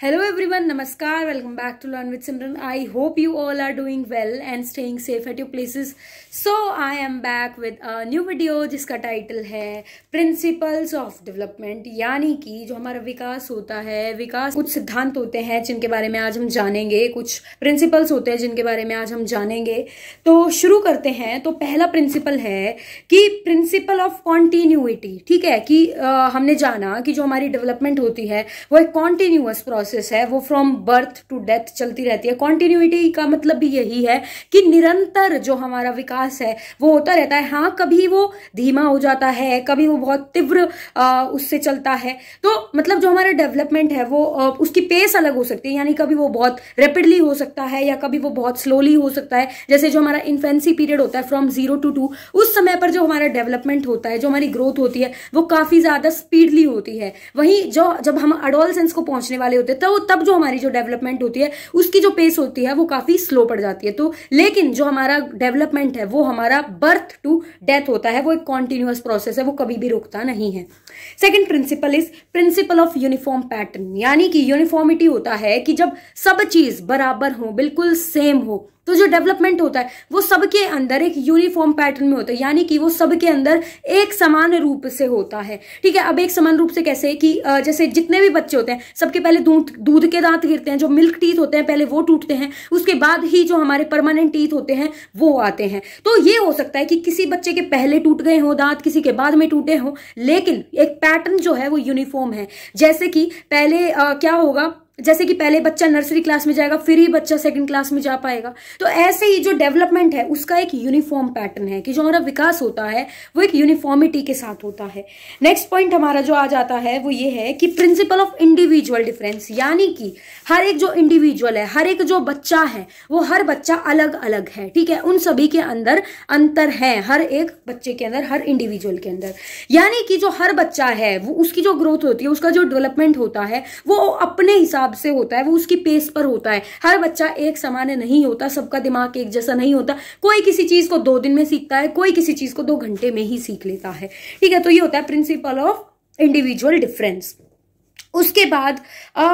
hello everyone नमस्कार welcome back to learn with Simran I hope you all are doing well and staying safe at your places so I am back with a new video जिसका title है principles of development यानी कि जो हमारा विकास होता है विकास कुछ सिद्धांत होते हैं जिनके बारे में आज हम जानेंगे कुछ प्रिंसिपल्स होते हैं जिनके बारे में आज हम जानेंगे तो शुरू करते हैं तो पहला प्रिंसिपल है कि प्रिंसिपल ऑफ कॉन्टीन्यूटी ठीक है कि आ, हमने जाना कि जो हमारी डेवलपमेंट होती है वो एक कॉन्टीन्यूअस प्रोसेस प्रोसेस है वो फ्रॉम बर्थ टू डेथ चलती रहती है कॉन्टिन्यूटी का मतलब भी यही है कि निरंतर जो हमारा विकास है वो होता रहता है हाँ कभी वो धीमा हो जाता है कभी वो बहुत तीव्र उससे चलता है तो मतलब जो हमारा डेवलपमेंट है वो आ, उसकी पेस अलग हो सकती है यानी कभी वो बहुत रेपिडली हो सकता है या कभी वो बहुत स्लोली हो सकता है जैसे जो हमारा इन्फेंसी पीरियड होता है फ्रॉम जीरो टू टू उस समय पर जो हमारा डेवलपमेंट होता है जो हमारी ग्रोथ होती है वो काफी ज्यादा स्पीडली होती है वहीं जो जब हम अडोलसेंस को पहुंचने वाले होते हैं होते हैं तो तब जो हमारी जो डेवलपमेंट होती है उसकी जो पेस होती है वो काफ़ी स्लो पड़ जाती है तो लेकिन जो हमारा डेवलपमेंट है वो हमारा बर्थ टू डेथ होता है वो एक कॉन्टिन्यूस प्रोसेस है वो कभी भी रुकता नहीं है second principle is principle of uniform pattern यानी कि यूनिफॉर्मिटी होता है कि जब सब चीज़ बराबर हो बिल्कुल सेम हो तो जो डेवलपमेंट होता है वो सबके अंदर एक यूनिफॉर्म पैटर्न में होता है यानी कि वो सबके अंदर एक समान रूप से होता है ठीक है अब एक समान रूप से कैसे कि जैसे जितने भी बच्चे होते हैं सबके पहले दूध दूध के दांत गिरते हैं जो मिल्क टीथ होते हैं पहले वो टूटते हैं उसके बाद ही जो हमारे परमानेंट टीथ होते हैं वो आते हैं तो ये हो सकता है कि किसी बच्चे के पहले टूट गए हों दांत किसी के बाद में टूटे हों लेकिन एक पैटर्न जो है वो यूनिफॉर्म है जैसे कि पहले क्या होगा जैसे कि पहले बच्चा नर्सरी क्लास में जाएगा फिर ही बच्चा सेकंड क्लास में जा पाएगा तो ऐसे ही जो डेवलपमेंट है उसका एक यूनिफॉर्म पैटर्न है कि जो हमारा विकास होता है वो एक यूनिफॉर्मिटी के साथ होता है नेक्स्ट पॉइंट हमारा जो आ जाता है वो ये है कि प्रिंसिपल ऑफ इंडिविजुअल डिफरेंस यानी कि हर एक जो इंडिविजुअल है हर एक जो बच्चा है वो हर बच्चा अलग अलग है ठीक है उन सभी के अंदर अंतर है हर एक बच्चे के अंदर हर इंडिविजुअल के अंदर यानी कि जो हर बच्चा है वो उसकी जो ग्रोथ होती है उसका जो डेवलपमेंट होता है वो अपने हिसाब हिसाब से होता है वो उसकी पेस पर होता है हर बच्चा एक समान नहीं होता सबका दिमाग एक जैसा नहीं होता कोई किसी चीज को दो दिन में सीखता है कोई किसी चीज को दो घंटे में ही सीख लेता है ठीक है तो ये होता है प्रिंसिपल ऑफ इंडिविजुअल डिफरेंस उसके बाद आ,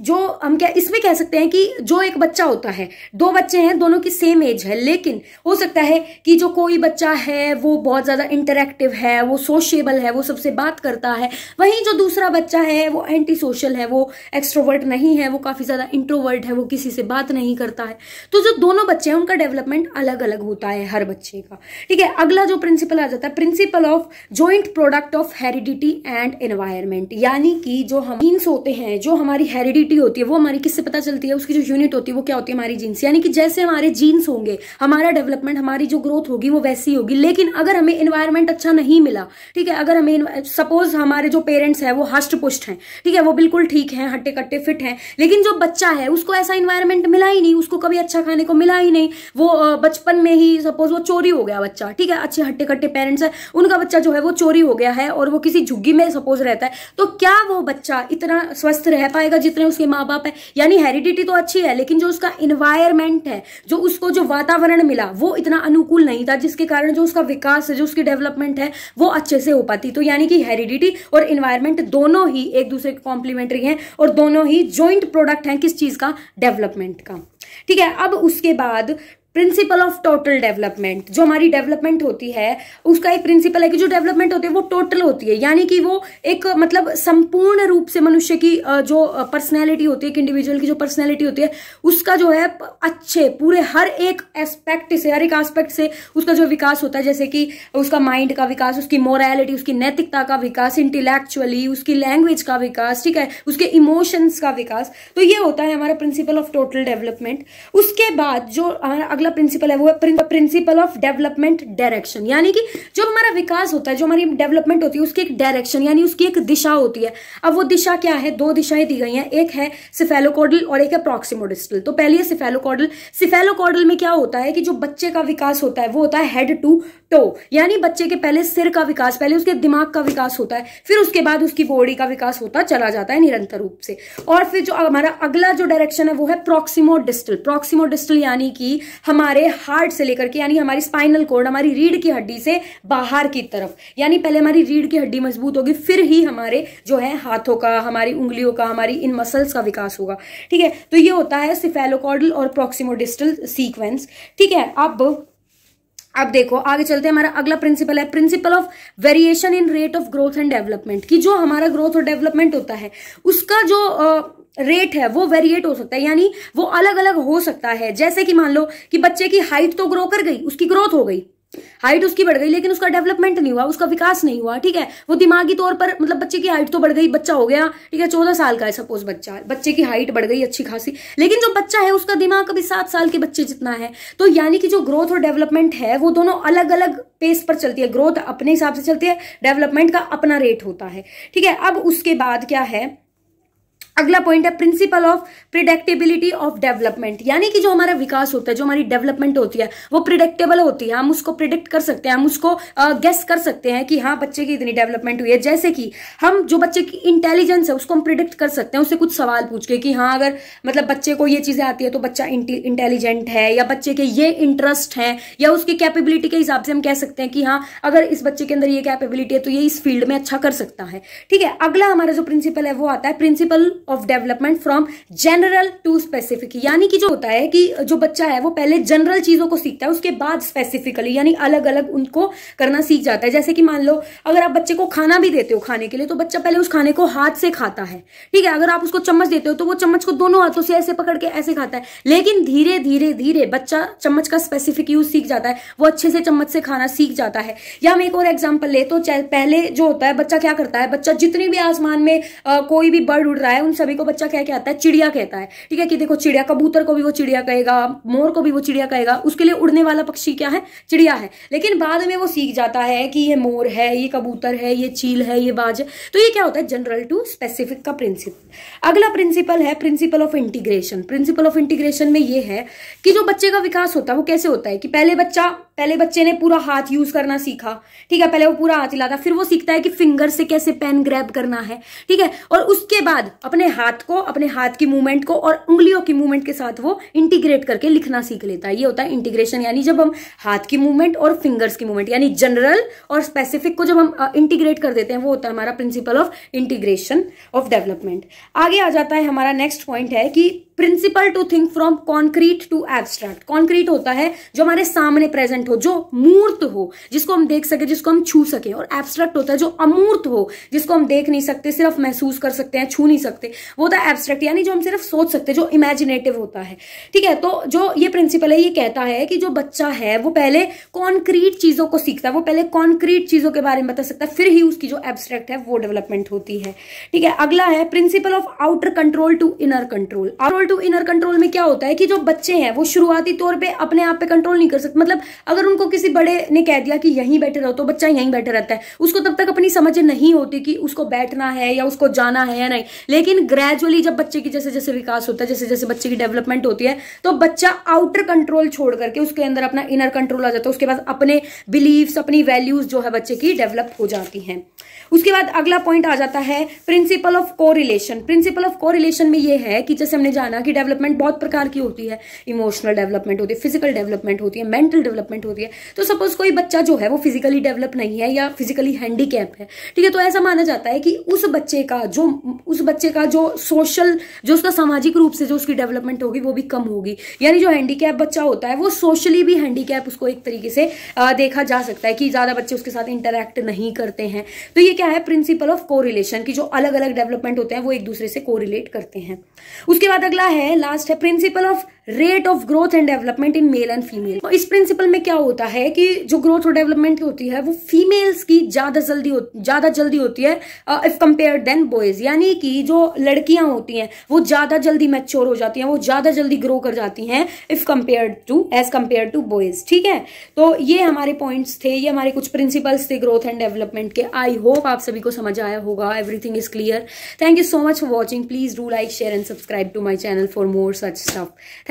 जो हम क्या इसमें कह सकते हैं कि जो एक बच्चा होता है दो बच्चे हैं दोनों की सेम एज है लेकिन हो सकता है कि जो कोई बच्चा है वो बहुत ज़्यादा इंटरेक्टिव है वो सोशेबल है वो सबसे बात करता है वहीं जो दूसरा बच्चा है वो एंटी सोशल है वो एक्स्ट्रोवर्ट नहीं है वो काफ़ी ज़्यादा इंट्रोवर्ट है वो किसी से बात नहीं करता है तो जो दोनों बच्चे हैं उनका डेवलपमेंट अलग अलग होता है हर बच्चे का ठीक है अगला जो प्रिंसिपल आ जाता है principle of joint product of heredity and environment यानी कि जो हम होते हैं जो हमारी हेरिडिटी पीटी होती है वो हमारी किससे पता चलती है उसकी जो यूनिट होती है वो क्या होती है हमारी जीन्स यानी कि जैसे हमारे जीन्स होंगे हमारा डेवलपमेंट हमारी जो ग्रोथ होगी वो वैसी होगी लेकिन अगर हमें इन्वायरमेंट अच्छा नहीं मिला ठीक है अगर हमें सपोज हमारे जो पेरेंट्स हैं वो हष्ट पुष्ट हैं ठीक है वो बिल्कुल ठीक है हट्टे कट्टे फिट हैं लेकिन जो बच्चा है उसको ऐसा इन्वायरमेंट मिला ही नहीं उसको कभी अच्छा खाने को मिला ही नहीं वो बचपन में ही सपोज वो चोरी हो गया बच्चा ठीक है अच्छे हट्टे कट्टे पेरेंट्स हैं उनका बच्चा जो है वो चोरी हो गया है और वो किसी झुग्गी में सपोज रहता है तो क्या वो बच्चा इतना स्वस्थ रह पाएगा जितने उसके माँ बाप है यानी हेरिडिटी तो अच्छी है लेकिन जो उसका इन्वायरमेंट है जो उसको जो वातावरण मिला वो इतना अनुकूल नहीं था जिसके कारण जो उसका विकास है जो उसकी डेवलपमेंट है वो अच्छे से हो पाती तो यानी कि हेरिडिटी और इन्वायरमेंट दोनों ही एक दूसरे के कॉम्प्लीमेंट्री हैं और दोनों ही ज्वाइंट प्रोडक्ट हैं किस चीज़ का डेवलपमेंट का ठीक है अब उसके बाद प्रिंसिपल ऑफ टोटल डेवलपमेंट जो हमारी डेवलपमेंट होती है उसका एक प्रिंसिपल है कि जो डेवलपमेंट होती है वो टोटल होती है यानी कि वो एक मतलब संपूर्ण रूप से मनुष्य की जो पर्सनैलिटी होती है एक इंडिविजुअल की जो पर्सनैलिटी होती है उसका जो है अच्छे पूरे हर एक एस्पेक्ट से हर एक आस्पेक्ट से उसका जो विकास होता है जैसे कि उसका माइंड का विकास उसकी मोरालिटी उसकी नैतिकता का विकास इंटेलेक्चुअली उसकी लैंग्वेज का विकास ठीक है उसके इमोशंस का विकास तो ये होता है हमारा प्रिंसिपल ऑफ टोटल डेवलपमेंट उसके बाद जो हमारा अगला प्रिंसिपल है वो है प्रिंसिपल ऑफ डेवलपमेंट डायरेक्शन यानी कि जो हमारा विकास होता है जो हमारी डेवलपमेंट होती है उसकी एक डायरेक्शन यानी उसकी एक दिशा होती है अब वो दिशा क्या है दो दिशाएं दी गई हैं एक है सिफेलोकॉडल और एक है प्रॉक्सिमोडिस्टल तो पहली है सिफेलोकॉडल सिफेलोकॉडल में क्या होता है कि जो बच्चे का विकास होता है वो होता है हेड टू टो तो, यानी बच्चे के पहले सिर का विकास पहले उसके दिमाग का विकास होता है फिर उसके बाद उसकी बॉडी का विकास होता चला जाता है निरंतर रूप से और फिर जो हमारा अगला जो डायरेक्शन है वो है प्रोक्सीमो डिस्टल प्रोक्सीमो डिस्टल यानी कि हमारे हार्ट से लेकर के यानी हमारी स्पाइनल कोड हमारी रीढ़ की हड्डी से बाहर की तरफ यानी पहले हमारी रीढ़ की हड्डी मजबूत होगी फिर ही हमारे जो है हाथों का हमारी उंगलियों का हमारी इन मसल्स का विकास होगा ठीक है तो ये होता है सिफेलोकॉडल और प्रोक्सीमो डिस्टल सीक्वेंस ठीक है अब अब देखो आगे चलते हैं हमारा अगला प्रिंसिपल है principle of variation in rate of growth and development कि जो हमारा ग्रोथ और डेवलपमेंट होता है उसका जो रेट है वो वेरिएट हो सकता है यानी वो अलग अलग हो सकता है जैसे कि मान लो कि बच्चे की हाइट तो ग्रो कर गई उसकी ग्रोथ हो गई हाइट उसकी बढ़ गई लेकिन उसका डेवलपमेंट नहीं हुआ उसका विकास नहीं हुआ ठीक है वो दिमागी तौर पर मतलब बच्चे की हाइट तो बढ़ गई बच्चा हो गया ठीक है चौदह साल का है सपोज बच्चा बच्चे की हाइट बढ़ गई अच्छी खासी लेकिन जो बच्चा है उसका दिमाग अभी सात साल के बच्चे जितना है तो यानी कि जो ग्रोथ और डेवलपमेंट है वो दोनों अलग अलग पेस पर चलती है ग्रोथ अपने हिसाब से चलती है डेवलपमेंट का अपना रेट होता है ठीक है अब उसके बाद क्या है अगला पॉइंट है principle of predictability of development यानी कि जो हमारा विकास होता है जो हमारी डेवलपमेंट होती है वो प्रिडिक्टेबल होती है हम उसको प्रिडिक्ट कर सकते हैं हम उसको गेस कर सकते हैं कि हाँ बच्चे की इतनी डेवलपमेंट हुई है जैसे कि हम जो बच्चे की इंटेलिजेंस है उसको हम प्रिडिक्ट कर सकते हैं उससे कुछ सवाल पूछ के कि हाँ अगर मतलब बच्चे को ये चीज़ें आती है तो बच्चा इंटेलिजेंट है या बच्चे के ये इंटरेस्ट हैं या उसकी कैपेबिलिटी के हिसाब से हम कह सकते हैं कि हाँ अगर इस बच्चे के अंदर ये कैपेबिलिटी है तो ये इस फील्ड में अच्छा कर सकता है ठीक है अगला हमारा जो प्रिंसिपल है वो आता है principle of development from general to specific यानी कि जो होता है कि जो बच्चा है वो पहले जनरल चीज़ों को सीखता है उसके बाद स्पेसिफिकली यानी अलग अलग उनको करना सीख जाता है जैसे कि मान लो अगर आप बच्चे को खाना भी देते हो खाने के लिए तो बच्चा पहले उस खाने को हाथ से खाता है ठीक है अगर आप उसको चम्मच देते हो तो वो चम्मच को दोनों हाथों से ऐसे पकड़ के ऐसे खाता है लेकिन धीरे धीरे धीरे बच्चा चम्मच का स्पेसिफिक यूज सीख जाता है वो अच्छे से चम्मच से खाना सीख जाता है या हम एक और एग्जाम्पल ले तो पहले जो होता है बच्चा क्या करता है बच्चा जितने भी आसमान में आ, कोई भी बर्ड उड़ रहा है हम सभी को बच्चा क्या कहता है चिड़िया कहता है ठीक है कि देखो चिड़िया कबूतर को भी वो चिड़िया कहेगा मोर को भी वो चिड़िया कहेगा उसके लिए उड़ने वाला पक्षी क्या है चिड़िया है लेकिन बाद में वो सीख जाता है कि ये मोर है ये कबूतर है ये चील है ये बाज तो ये क्या होता है जनरल टू स्पेसिफिक का प्रिंसिपल अगला प्रिंसिपल है principle of integration principle of integration में ये है कि जो बच्चे का विकास होता है वो कैसे होता है कि पहले बच्चा पहले बच्चे ने पूरा हाथ यूज करना सीखा ठीक है पहले वो पूरा हाथ हिलाता फिर वो सीखता है कि फिंगर से कैसे पेन ग्रैब करना है ठीक है और उसके बाद अपने हाथ को अपने हाथ की मूवमेंट को और उंगलियों की मूवमेंट के साथ वो इंटीग्रेट करके लिखना सीख लेता है ये होता है इंटीग्रेशन यानी जब हम हाथ की मूवमेंट और फिंगर्स की मूवमेंट यानी जनरल और स्पेसिफिक को जब हम इंटीग्रेट कर देते हैं वो होता है हमारा principle of integration of development आगे आ जाता है हमारा नेक्स्ट पॉइंट है कि principle to think from concrete to abstract concrete होता है जो हमारे सामने प्रेजेंट हो जो मूर्त हो जिसको हम देख सके जिसको हम छू सके और एब्स्ट्रैक्ट होता है जो अमूर्त हो जिसको हम देख नहीं सकते सिर्फ महसूस कर सकते हैं छू नहीं सकते वो होता है एब्स्ट्रैक्ट यानी जो हम सिर्फ सोच सकते हैं जो इमेजिनेटिव होता है ठीक है तो जो ये प्रिंसिपल है ये कहता है कि जो बच्चा है वो पहले कॉन्क्रीट चीजों को सीखता है वो पहले कॉन्क्रीट चीजों के बारे में बता सकता है फिर ही उसकी जो एब्स्ट्रैक्ट है वो डेवलपमेंट होती है ठीक है अगला है principle of outer control to inner control equal to inner control में क्या होता है कि जो बच्चे हैं वो शुरुआती तौर पे अपने आप पे कंट्रोल नहीं कर सकते मतलब अगर उनको किसी बड़े ने कह दिया कि यहीं बैठे रहो तो बच्चा यहीं बैठे रहता है उसको तब तक अपनी समझ नहीं होती कि उसको बैठना है या उसको जाना है या नहीं लेकिन ग्रेजुअली जब बच्चे की जैसे जैसे विकास होता है जैसे जैसे बच्चे की डेवलपमेंट होती है तो बच्चा आउटर कंट्रोल छोड़ करके उसके अंदर अपना इनर कंट्रोल आ जाता है उसके बाद अपने बिलीव्स अपनी वैल्यूज जो है बच्चे की डेवलप हो जाती हैं उसके बाद अगला पॉइंट आ जाता है principle of correlation principle of correlation में यह है कि जैसे हमने जाना ना कि डेवलपमेंट बहुत प्रकार की होती है इमोशनल डेवलपमेंट होती है फिजिकल डेवलपमेंट होती है मेंटल डेवलपमेंट होती है तो सपोज कोई बच्चा जो है वो फिजिकली डेवलप नहीं है या फिजिकली हैंडीकैप है ठीक है तो ऐसा माना जाता है कि उस बच्चे का जो उस बच्चे का जो सोशल जो उसका सामाजिक रूप से जो उसकी डेवलपमेंट होगी वो भी कम होगी यानी जो हैंडीकैप बच्चा होता है वो सोशली भी हैंडीकैप उसको एक तरीके से देखा जा सकता है कि ज़्यादा बच्चे उसके साथ इंटरेक्ट नहीं करते हैं तो ये क्या है प्रिंसिपल ऑफ कोरिलेशन की जो अलग अलग डेवलपमेंट होते हैं वो एक दूसरे से कोरिलेट करते हैं उसके बाद अगला अगला है लास्ट है principle of rate of growth and development in male and female तो इस प्रिंसिपल में क्या होता है कि जो ग्रोथ और डेवलपमेंट होती है वो फीमेल्स की ज्यादा जल्दी ज्यादा जल्दी होती है इफ कंपेयर देन बॉयज यानी कि जो लड़कियां होती हैं वो ज्यादा जल्दी मैच्योर हो जाती हैं वो ज्यादा जल्दी ग्रो कर जाती हैं if compare to age compare to boys ठीक है तो ये हमारे पॉइंट्स थे ये हमारे कुछ प्रिंसिपल्स थे ग्रोथ एंड डेवलपमेंट के आई होप आप सभी को समझ आया होगा everything is clear thank you so much for watching please do like share and subscribe to my channel for more such stuff